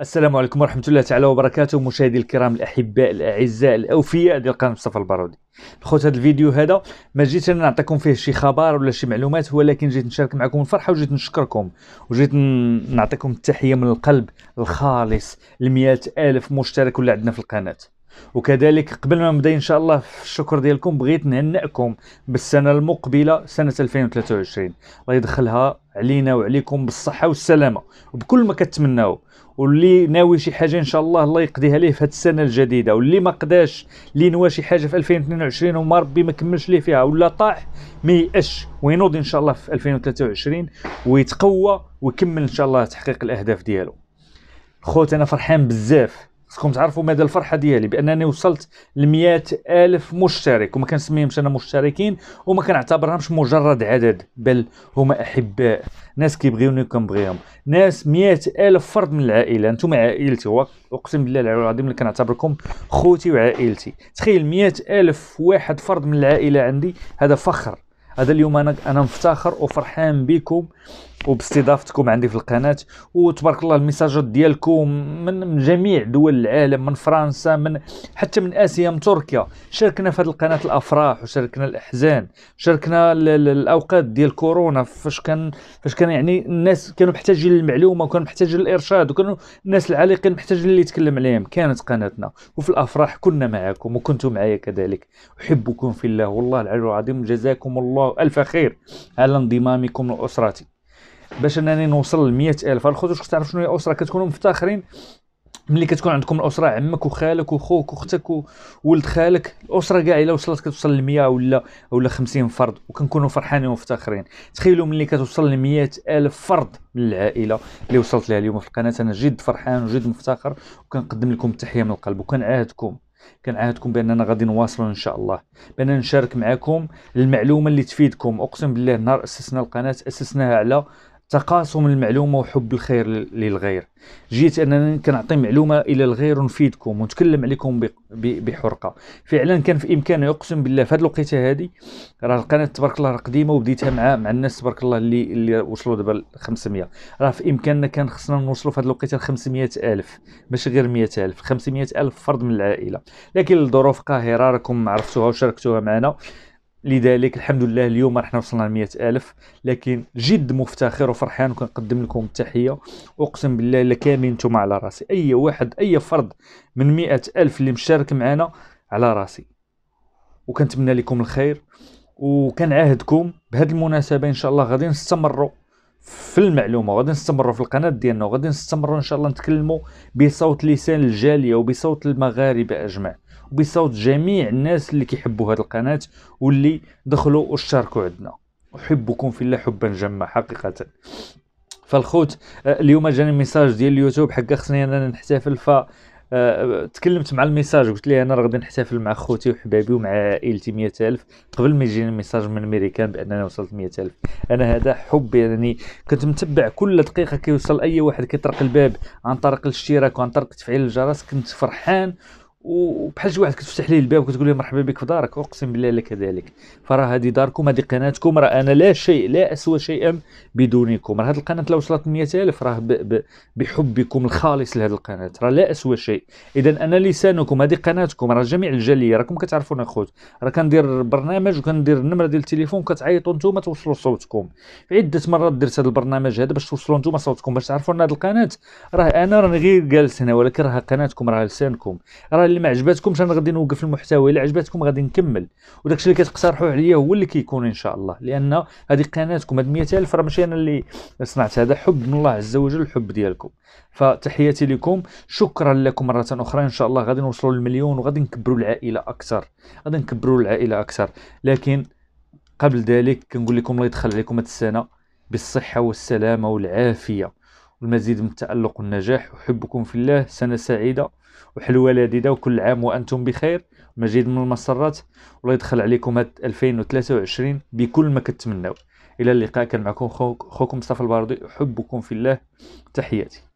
السلام عليكم ورحمة الله تعالى وبركاته مشاهدي الكرام الأحباء الأعزاء الأوفياء ديال قناة مصطفى البارودي خوت هذا الفيديو هذا ما جيت انا نعطيكم فيه شي خبر ولا شي معلومات ولكن جيت نشارك معكم الفرحة وجيت نشكركم وجيت نعطيكم التحية من القلب الخالص لمئة ألف مشترك اللي عندنا في القناة وكذلك قبل ما نبدا ان شاء الله في الشكر ديالكم بغيت نهنئكم بالسنه المقبله سنه 2023 الله يدخلها علينا وعليكم بالصحه والسلامه وبكل ما كتمناو واللي ناوي شي حاجه ان شاء الله الله يقضيها ليه في هذه السنه الجديده واللي ما قداش اللي نوى شي حاجه في 2022 وما ربي ما كملش ليه فيها ولا طاح ما يأش وينوض ان شاء الله في 2023 ويتقوى ويكمل ان شاء الله تحقيق الاهداف ديالو خوت انا فرحان بزاف خصكم تعرفوا مدى الفرحه ديالي بانني وصلت ل ألف مشترك وما كنسميهمش انا مشتركين وما كنعتبرهمش مجرد عدد بل هما احباء ناس كيبغيوني وكنبغيهم ناس مئة ألف فرد من العائله انتم عائلتي اقسم بالله العلي العظيم اللي كنعتبركم خوتي وعائلتي تخيل مئة ألف واحد فرد من العائله عندي هذا فخر هذا اليوم انا انا مفتخر وفرحان بكم وباستضافتكم عندي في القناه وتبارك الله المساجات ديالكم من جميع دول العالم من فرنسا من حتى من اسيا من تركيا شاركنا في هذه القناه الافراح وشاركنا الاحزان شاركنا الاوقات ديال كورونا فاش كان فاش كان يعني الناس كانوا محتاجين للمعلومه وكانوا محتاجين للارشاد وكانوا الناس العالقين محتاجين اللي يتكلم عليهم كانت قناتنا وفي الافراح كنا معكم وكنتم معايا كذلك احبكم في الله والله العلي العظيم جزاكم الله الف خير على انضمامكم لاسرتي باش انني نوصل ل ألف الخوت واش تعرف شنو هي اسره كتكونوا مفتخرين ملي كتكون عندكم الاسره عمك وخالك وخوك واختك وولد خالك الاسره كاع الا وصلت كتوصل ل 100 ولا ولا 50 فرد وكنكونوا فرحانين ومفتخرين تخيلوا ملي كتوصل ل 100 الف فرد من العائله اللي وصلت لها اليوم في القناه انا جد فرحان وجد مفتخر وكنقدم لكم التحيه من القلب وكنعاهدكم كنعاهدكم باننا غادي نواصلوا ان شاء الله باننا نشارك معكم المعلومه اللي تفيدكم اقسم بالله نهار اسسنا القناه اسسناها على تقاسم المعلومه وحب الخير للغير جيت انني كنعطي معلومه الى الغير ونفيدكم ونتكلم عليكم بحرقه فعلا كان في امكاني اقسم بالله في هذه الوقيته هذه راه القناه تبارك الله قديمه وبديتها مع مع الناس تبارك الله اللي اللي وصلوا دابا 500 راه في امكاننا كان خصنا نوصلوا في هذه الوقيته ل 500 الف ماشي غير 100 الف 500 الف فرد من العائله لكن الظروف قاهره راكم عرفتوها وشاركتوها معنا لذلك الحمد لله اليوم رحنا وصلنا ل ألف لكن جد مفتخر وفرحان وكنقدم لكم التحيه اقسم بالله كاملين نتوما على راسي اي واحد اي فرد من مئة ألف اللي مشارك معنا على راسي وكنتمنى لكم الخير وكنعاهدكم بهذه المناسبه ان شاء الله غادي نستمروا في المعلومه غادي نستمروا في القناه ديالنا وغادي نستمروا ان شاء الله نتكلموا بصوت لسان الجاليه وبصوت المغاربه اجمع بصوت جميع الناس اللي كيحبوا هذه القناه واللي دخلوا واشتركوا عندنا احبكم في الله حبا جما حقيقه فالخوت آه، اليوم جاني ميساج ديال اليوتيوب حق خصني انا نحتفل ف آه، تكلمت مع الميساج قلت لي انا راه غادي نحتفل مع خوتي وحبابي ومع عائلتي 100000 قبل ما يجيني الميساج من امريكان بانني وصلت 100000 انا هذا حب يعني كنت متبع كل دقيقه كيوصل اي واحد كيطرق الباب عن طريق الاشتراك وعن طريق تفعيل الجرس كنت فرحان وبحال شي واحد كتفتح ليه الباب وكتقول له مرحبا بك في دارك اقسم بالله لك ذلك فراه هذه داركم هذه قناتكم راه انا لا شيء لا اسوى شيئا بدونكم راه هذه القناه لو وصلت 100000 راه بحبكم الخالص لهذه القناه راه لا اسوى شيء اذا انا لسانكم هذه قناتكم راه جميع الجاليه راكم كتعرفونا خوت راه كندير برنامج وكندير النمره ديال التليفون كتعيطوا نتوما توصلوا صوتكم عده مرات درت هذا البرنامج هذا باش توصلوا نتوما صوتكم باش تعرفوا ان هذه القناه راه انا راني غير جالس هنا ولكن راه قناتكم راه لسانكم راه اللي ما عجباتكمش انا غادي نوقف المحتوى الا عجباتكم غادي نكمل وداكشي اللي كتقترحوه عليا هو اللي كيكون ان شاء الله لان هذه قناتكم هاد 100000 راه ماشي انا اللي صنعت هذا حب من الله عز وجل الحب ديالكم فتحياتي لكم شكرا لكم مره اخرى ان شاء الله غادي نوصلوا للمليون وغادي نكبروا العائله اكثر غادي نكبروا العائله اكثر لكن قبل ذلك كنقول لكم الله يدخل عليكم هذه السنه بالصحه والسلامه والعافيه المزيد من التألق والنجاح أحبكم في الله سنة سعيدة وحلوة لذيذة وكل عام وأنتم بخير مزيد من المسرات والله يدخل عليكم 2023 بكل ما كتمناو إلى اللقاء كان معكم خوكم مصطفى الباردي أحبكم في الله تحياتي